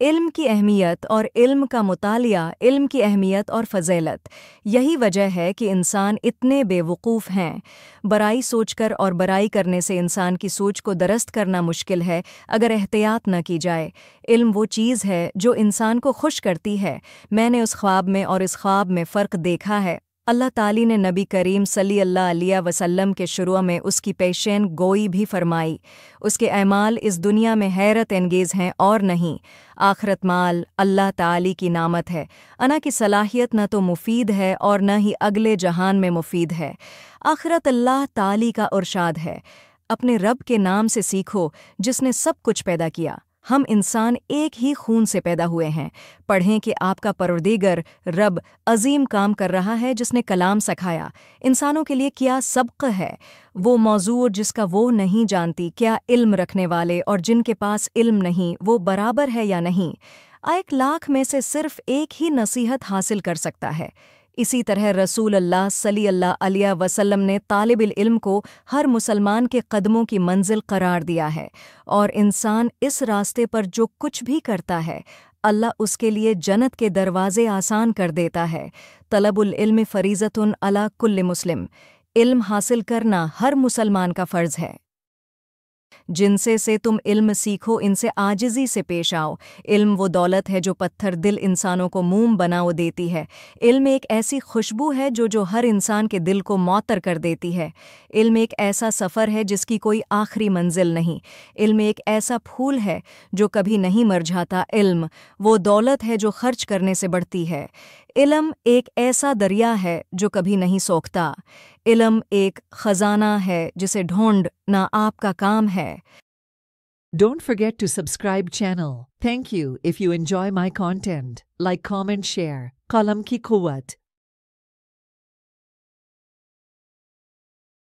इल्म की अहमियत और इल्म का मुतालिया इल्म की अहमियत और फजैलत यही वजह है कि इंसान इतने बेवकूफ़ हैं बराई सोचकर और बराई करने से इंसान की सोच को दरस्त करना मुश्किल है अगर एहतियात न की जाए इल्म वो चीज़ है जो इंसान को खुश करती है मैंने उस ख्वाब में और इस ख्वाब में फ़र्क देखा है अल्लाह ताली ने नबी करीम सली अल्लाह वसल्लम के शुरू में उसकी पेशेन गोई भी फरमाई उसके अमाल इस दुनिया में हैरत अंगेज़ हैं और नहीं आखरत माल अल्लाह ताली की नामत है अना की सलाहियत न तो मुफीद है और न ही अगले जहान में मुफीद है आखरत अल्लाह ताली का उर्शाद है अपने रब के नाम से सीखो जिसने सब कुछ पैदा किया हम इंसान एक ही खून से पैदा हुए हैं पढ़ें कि आपका परवरदिगर रब अजीम काम कर रहा है जिसने कलाम सखाया इंसानों के लिए क्या सबक है वो मौज़ूर जिसका वो नहीं जानती क्या इल्म रखने वाले और जिनके पास इल्म नहीं वो बराबर है या नहीं एक लाख में से सिर्फ एक ही नसीहत हासिल कर सकता है इसी तरह रसूल अल्लाह सली अल्लाह अलिया वसल्लम ने तालब इल्म को हर मुसलमान के कदमों की मंजिल करार दिया है और इंसान इस रास्ते पर जो कुछ भी करता है अल्लाह उसके लिए जन्नत के दरवाजे आसान कर देता है तलबुल इल्म फरीजतुन अला कुल्ल मुस्लिम इल्म हासिल करना हर मुसलमान का फ़र्ज़ है जिनसे से तुम इल्म सीखो इनसे आजिजी से पेश आओ इल्म वो दौलत है जो पत्थर दिल इंसानों को मोम बनाओ देती है इल्म एक ऐसी खुशबू है जो जो हर इंसान के दिल को मौतर कर देती है इल्म एक ऐसा सफ़र है जिसकी कोई आखिरी मंजिल नहीं इल्म एक ऐसा फूल है जो कभी नहीं मर जाता इल्म वो दौलत है जो खर्च करने से बढ़ती है इलम एक ऐसा दरिया है जो कभी नहीं सोखता इलम एक खजाना है जिसे ढूंढ ना आपका काम है don't forget to subscribe channel thank you if you enjoy my content like comment share कलम की कुत